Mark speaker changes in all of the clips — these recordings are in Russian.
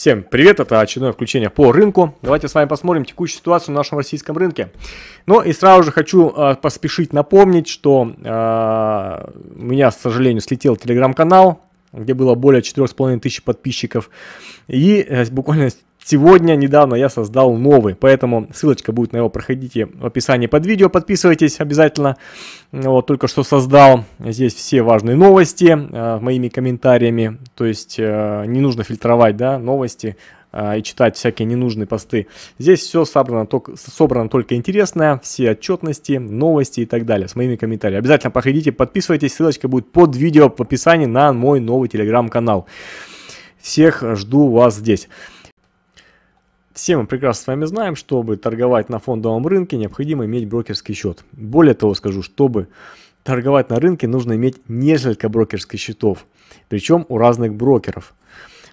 Speaker 1: Всем привет, это очередное включение по рынку. Давайте с вами посмотрим текущую ситуацию на нашем российском рынке. Ну и сразу же хочу э, поспешить напомнить, что э, у меня, к сожалению, слетел телеграм-канал, где было более 4500 подписчиков. И э, буквально Сегодня, недавно я создал новый, поэтому ссылочка будет на его, проходите в описании под видео, подписывайтесь обязательно. Вот, только что создал здесь все важные новости э, моими комментариями, то есть э, не нужно фильтровать да, новости, э, и читать всякие ненужные посты. Здесь все собрано только, собрано только интересное, все отчетности, новости и так далее с моими комментариями. Обязательно проходите, подписывайтесь, ссылочка будет под видео в описании на мой новый телеграм-канал. Всех жду вас здесь. Все мы прекрасно с вами знаем, чтобы торговать на фондовом рынке, необходимо иметь брокерский счет. Более того скажу, чтобы торговать на рынке, нужно иметь несколько брокерских счетов, причем у разных брокеров.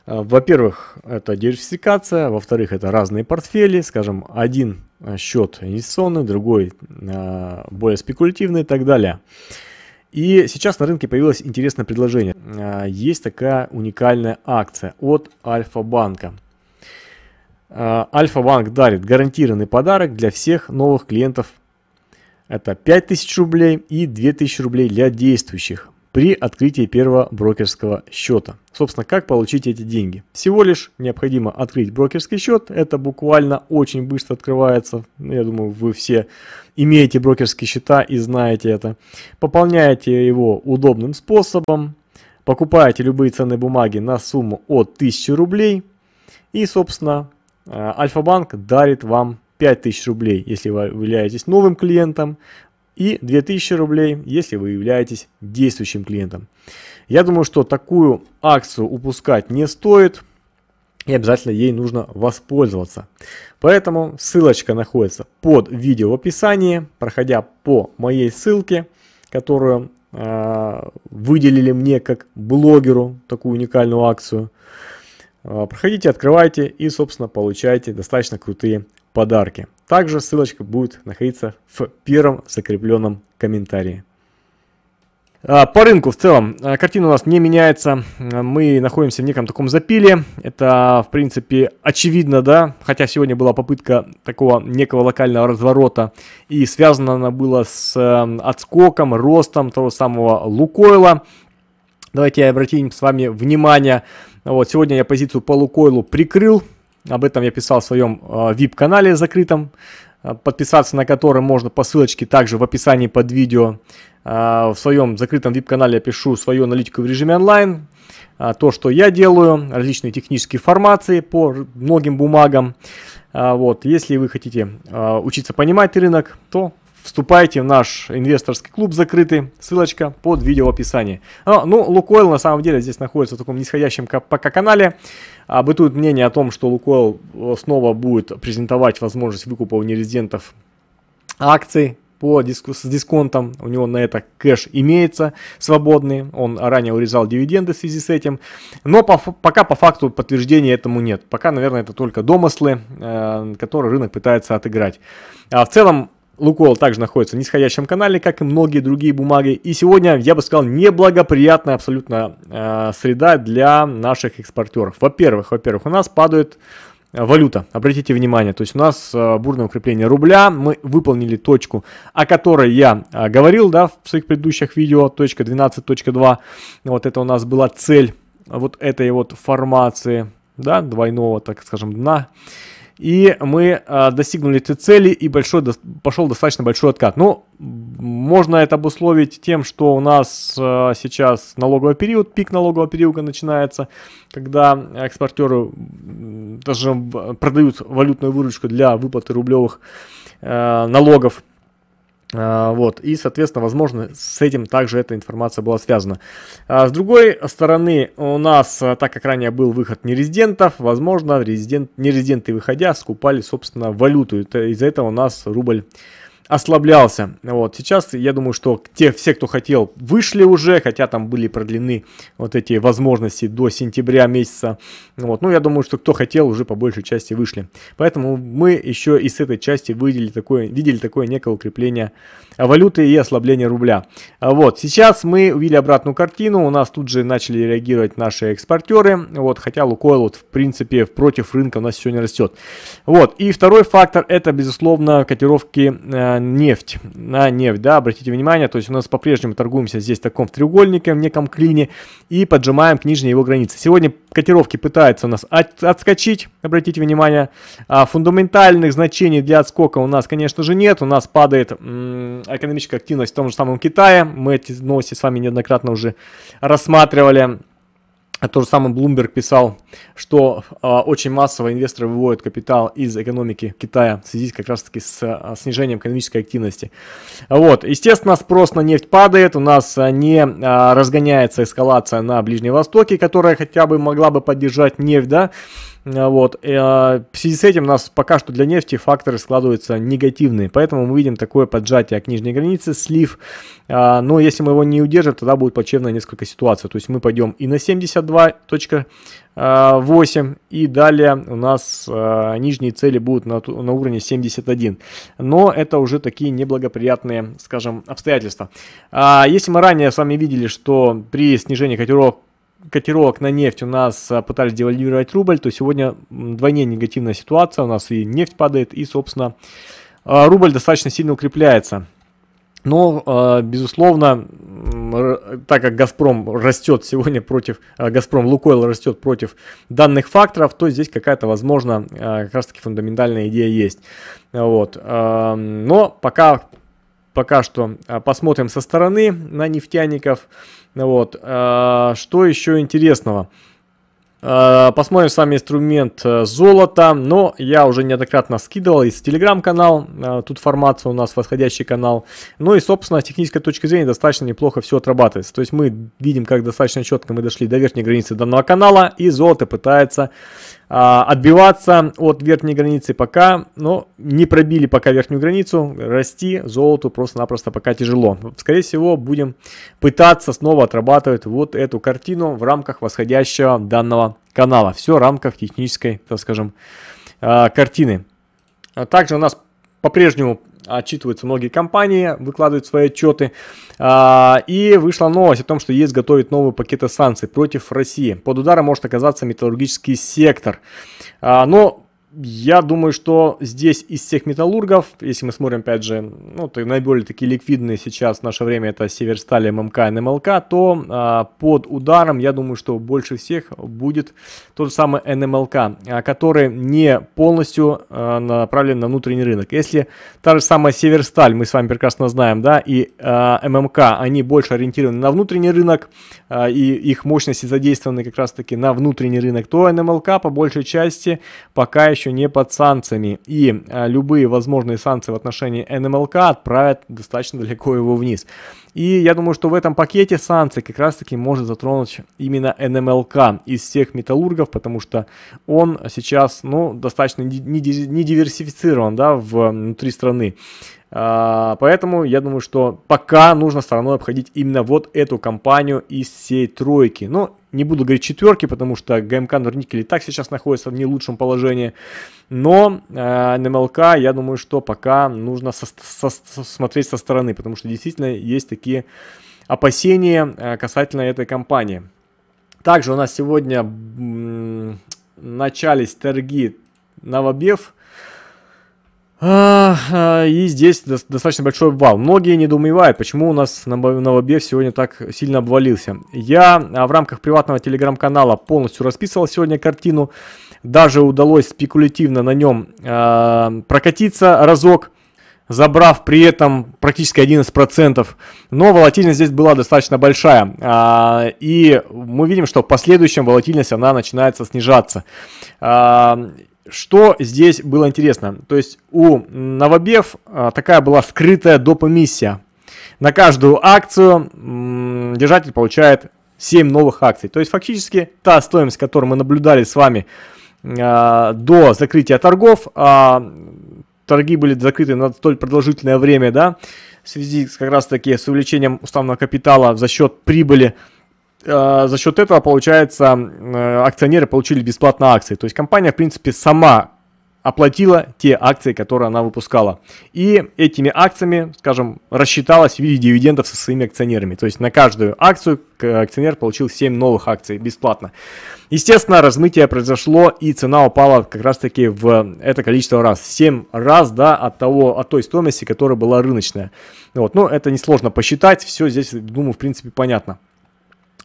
Speaker 1: А, во-первых, это диверсификация, во-вторых, это разные портфели, скажем, один а, счет инвестиционный, другой а, более спекулятивный и так далее. И сейчас на рынке появилось интересное предложение. Есть такая уникальная акция от Альфа-банка. А, Альфа-банк дарит гарантированный подарок для всех новых клиентов. Это 5000 рублей и 2000 рублей для действующих при открытии первого брокерского счета. Собственно, как получить эти деньги? Всего лишь необходимо открыть брокерский счет. Это буквально очень быстро открывается. Я думаю, вы все имеете брокерские счета и знаете это. Пополняете его удобным способом. Покупаете любые ценные бумаги на сумму от 1000 рублей. И, собственно, Э, Альфа-банк дарит вам 5000 рублей, если вы являетесь новым клиентом, и 2000 рублей, если вы являетесь действующим клиентом. Я думаю, что такую акцию упускать не стоит и обязательно ей нужно воспользоваться. Поэтому ссылочка находится под видео в описании. Проходя по моей ссылке, которую э, выделили мне как блогеру такую уникальную акцию, а, проходите, открывайте и, собственно, получайте достаточно крутые подарки. Также ссылочка будет находиться в первом закрепленном комментарии. А, по рынку в целом а, картина у нас не меняется. Мы находимся в неком таком запиле. Это, в принципе, очевидно, да. Хотя сегодня была попытка такого некого локального разворота. И связано она была с отскоком, ростом того самого Лукойла. Давайте я обратим с вами внимание. Вот, сегодня я позицию по прикрыл. Об этом я писал в своем VIP-канале а, закрытом, а, подписаться на который можно по ссылочке также в описании под видео. А, в своем закрытом VIP-канале я пишу свою аналитику в режиме онлайн, то, что я делаю, различные технические формации по многим бумагам. Вот, если вы хотите учиться понимать рынок, то Вступайте в наш инвесторский клуб закрытый, ссылочка под видео в описании. А, ну, Лукойл на самом деле здесь находится в таком нисходящем пока канале. А, бытует мнение о том, что Лукойл э, снова будет презентовать возможность выкупа у нерезидентов акций по диск, с дисконтом. У него на это кэш имеется свободный. Он ранее урезал дивиденды в связи с этим. Но по, пока по факту подтверждения этому нет. Пока, наверное, это только домыслы, э, которые рынок пытается отыграть. А в целом Лукойл также находится в нисходящем канале, как и многие другие бумаги. И сегодня, я бы сказал, неблагоприятная абсолютно э, среда для наших экспортеров. Во-первых, во-первых, у нас падает э, валюта. Обратите внимание, то есть у нас э, бурное укрепление рубля, мы выполнили точку, о которой я э, говорил, да, в своих предыдущих видео, точка 12.2, вот это у нас была цель вот этой вот формации, да, двойного, так скажем, дна и мы э, достигнули этой цели, и большой, до, пошел достаточно большой откат. Ну, можно это обусловить тем, что у нас э, сейчас налоговый период, пик налогового периода начинается, когда экспортеры даже продают валютную выручку для выплаты рублевых э, налогов. А, вот, и, соответственно, возможно, с этим также эта информация была связана. А, с другой стороны, у нас, а, так как ранее был выход нерезидентов, возможно, резидент, нерезиденты, выходя, скупали, собственно, валюту. Из-за этого у нас рубль ослаблялся. Вот сейчас, я думаю, что те, все, кто хотел, вышли уже, хотя там были продлены вот эти возможности до сентября месяца. Вот, ну, я думаю, что кто хотел, уже по большей части вышли. Поэтому мы еще и с этой части выделили такое, видели такое некое укрепление валюты и ослабление рубля. А вот, сейчас мы увидели обратную картину, у нас тут же начали реагировать наши экспортеры, вот, хотя Лукойл, вот, в принципе, против рынка у нас сегодня растет. Вот, и второй фактор, это, безусловно, котировки э, на нефть. На нефть, да, обратите внимание, то есть у нас по-прежнему торгуемся здесь в таком в треугольнике, в неком клине, и поджимаем к нижней его границе. Сегодня котировки пытаются у нас от, отскочить, обратите внимание. А фундаментальных значений для отскока у нас, конечно же, нет. У нас падает экономическая активность в том же самом Китае. Мы эти новости с вами неоднократно уже рассматривали. А то же самое Bloomberg писал, что э, очень массово инвесторы выводят капитал из экономики Китая в связи как раз-таки с э, снижением экономической активности. Вот, естественно, спрос на нефть падает, у нас не э, разгоняется эскалация на Ближнем Востоке, которая хотя бы могла бы поддержать нефть, да, а, вот. А, в связи с этим у нас пока что для нефти факторы складываются негативные, поэтому мы видим такое поджатие к нижней границе, слив. А, но если мы его не удержим, тогда будет плачевная несколько ситуация. То есть мы пойдем и на 72.8 и далее у нас нижние цели будут на, уровне 71. Но это уже такие неблагоприятные, скажем, обстоятельства. если мы ранее с вами видели, что при снижении котировок котировок на нефть у нас а, пытались девальвировать рубль, то сегодня двойне негативная ситуация, у нас и нефть падает, и, собственно, а, рубль достаточно сильно укрепляется. Но, а, безусловно, так как Газпром растет сегодня против, Газпром Лукойл растет против данных факторов, то здесь какая-то, возможно, как раз таки фундаментальная идея есть. Вот. Но пока пока что а, посмотрим со стороны на нефтяников. Вот. А, что еще интересного? А, посмотрим с вами инструмент э, золота, но я уже неоднократно скидывал из телеграм-канал, тут формация у нас восходящий канал. Ну и, собственно, с технической точки зрения достаточно неплохо все отрабатывается. То есть мы видим, как достаточно четко мы дошли до верхней границы данного канала, и золото пытается а, отбиваться от верхней границы пока, но не пробили пока верхнюю границу, расти золоту просто-напросто пока тяжело. Скорее всего, будем пытаться снова отрабатывать вот эту картину в рамках восходящего данного канала. Все в рамках технической, так скажем, а, картины. А также у нас по-прежнему отчитываются многие компании, выкладывают свои отчеты. А, и вышла новость о том, что ЕС готовит новые пакеты санкций против России. Под ударом может оказаться металлургический сектор. А, но я думаю, что здесь из всех металлургов, если мы смотрим, опять же, ну, то наиболее такие ликвидные сейчас в наше время это Северсталь, ММК и НМЛК, то а, под ударом, я думаю, что больше всех будет тот же самый НМЛК, а, который не полностью а, направлен на внутренний рынок. Если та же самая Северсталь, мы с вами прекрасно знаем, да, и а, ММК, они больше ориентированы на внутренний рынок, а, и их мощности задействованы как раз-таки на внутренний рынок, то НМЛК по большей части пока еще еще не под санкциями, и а, любые возможные санкции в отношении НМЛК отправят достаточно далеко его вниз. И я думаю, что в этом пакете санкций как раз-таки может затронуть именно НМЛК из всех металлургов, потому что он сейчас, ну, достаточно не диверсифицирован, да, внутри страны. А, поэтому я думаю, что пока нужно стороной обходить именно вот эту компанию из всей тройки. но ну, не буду говорить четверки, потому что ГМК Норникель и так сейчас находится в не лучшем положении. Но э, НМЛК, я думаю, что пока нужно со, со, со, смотреть со стороны, потому что действительно есть такие опасения э, касательно этой компании. Также у нас сегодня начались торги Новобев а, и здесь достаточно большой обвал. Многие недоумевают, почему у нас на Новобе сегодня так сильно обвалился. Я а, в рамках приватного телеграм-канала полностью расписывал сегодня картину. Даже удалось спекулятивно на нем э, прокатиться разок, забрав при этом практически 11%. Но волатильность здесь была достаточно большая. Э, и мы видим, что в последующем волатильность она начинается снижаться. Э, что здесь было интересно? То есть у Новобев а, такая была скрытая допа На каждую акцию держатель получает 7 новых акций. То есть фактически та стоимость, которую мы наблюдали с вами а, до закрытия торгов, а, торги были закрыты на столь продолжительное время, да, в связи как раз таки с увеличением уставного капитала за счет прибыли, Э, за счет этого, получается, э, акционеры получили бесплатно акции. То есть компания, в принципе, сама оплатила те акции, которые она выпускала. И этими акциями, скажем, рассчиталась в виде дивидендов со своими акционерами. То есть на каждую акцию э, акционер получил 7 новых акций бесплатно. Естественно, размытие произошло и цена упала как раз таки в это количество раз. 7 раз, да, от, того, от той стоимости, которая была рыночная. Вот. Но ну, это несложно посчитать, все здесь, думаю, в принципе, понятно.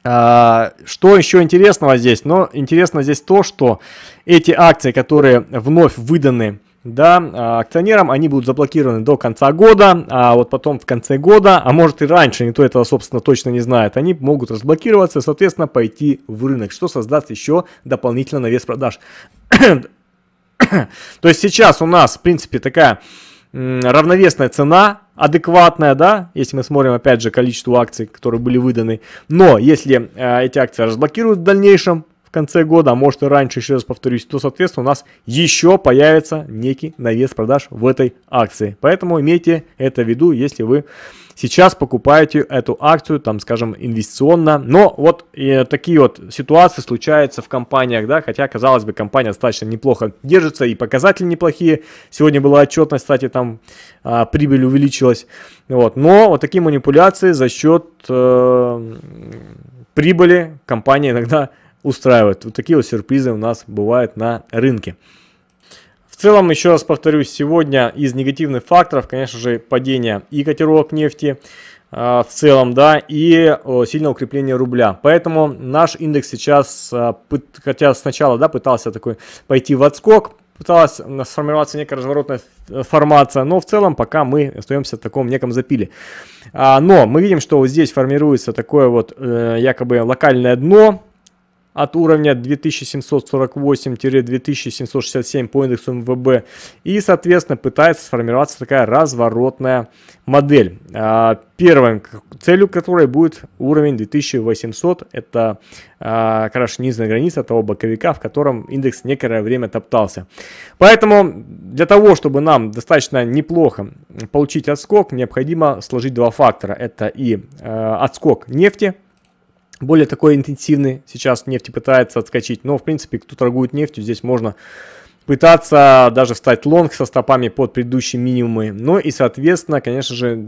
Speaker 1: А, что еще интересного здесь? Но ну, интересно здесь то, что эти акции, которые вновь выданы да, а, акционерам, они будут заблокированы до конца года, а вот потом в конце года, а может и раньше, никто этого, собственно, точно не знает, они могут разблокироваться и, соответственно, пойти в рынок, что создаст еще дополнительно навес продаж. То есть сейчас у нас, в принципе, такая равновесная цена адекватная, да, если мы смотрим, опять же, количество акций, которые были выданы. Но если э, эти акции разблокируют в дальнейшем, в конце года, а может и раньше, еще раз повторюсь, то, соответственно, у нас еще появится некий навес продаж в этой акции. Поэтому имейте это в виду, если вы сейчас покупаете эту акцию, там, скажем, инвестиционно. Но вот э, такие вот ситуации случаются в компаниях, да, хотя, казалось бы, компания достаточно неплохо держится и показатели неплохие. Сегодня была отчетность, кстати, там э, прибыль увеличилась. Вот. Но вот такие манипуляции за счет э, прибыли компания иногда устраивает. Вот такие вот сюрпризы у нас бывают на рынке целом, еще раз повторюсь, сегодня из негативных факторов, конечно же, падение и котировок нефти а, в целом, да, и сильное укрепление рубля. Поэтому наш индекс сейчас, а, хотя сначала, да, пытался такой пойти в отскок, пыталась сформироваться некая разворотная э, формация, но в целом пока мы остаемся в таком неком запиле. А, но мы видим, что вот здесь формируется такое вот э, якобы локальное дно, от уровня 2748-2767 по индексу МВБ. И, соответственно, пытается сформироваться такая разворотная модель. А, первым, целью которой будет уровень 2800. Это, а, конечно, раз, нижняя граница того боковика, в котором индекс некоторое время топтался. Поэтому для того, чтобы нам достаточно неплохо получить отскок, необходимо сложить два фактора. Это и а, отскок нефти, более такой интенсивный. Сейчас нефть пытается отскочить, но, в принципе, кто торгует нефтью, здесь можно пытаться даже встать лонг со стопами под предыдущие минимумы. Ну и, соответственно, конечно же,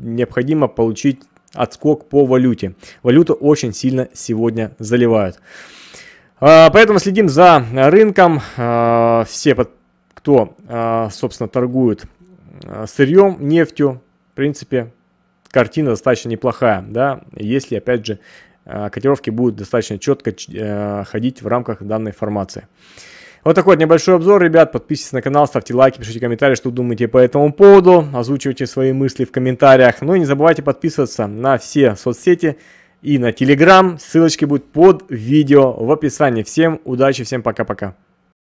Speaker 1: необходимо получить отскок по валюте. Валюту очень сильно сегодня заливают. А, поэтому следим за рынком. А, все, кто, а, собственно, торгует сырьем, нефтью, в принципе, картина достаточно неплохая, да, если, опять же, Э, котировки будут достаточно четко э, ходить в рамках данной формации. Вот такой вот небольшой обзор, ребят. Подписывайтесь на канал, ставьте лайки, пишите комментарии, что думаете по этому поводу. Озвучивайте свои мысли в комментариях. Ну и не забывайте подписываться на все соцсети и на Телеграм. Ссылочки будут под видео в описании. Всем удачи, всем пока-пока.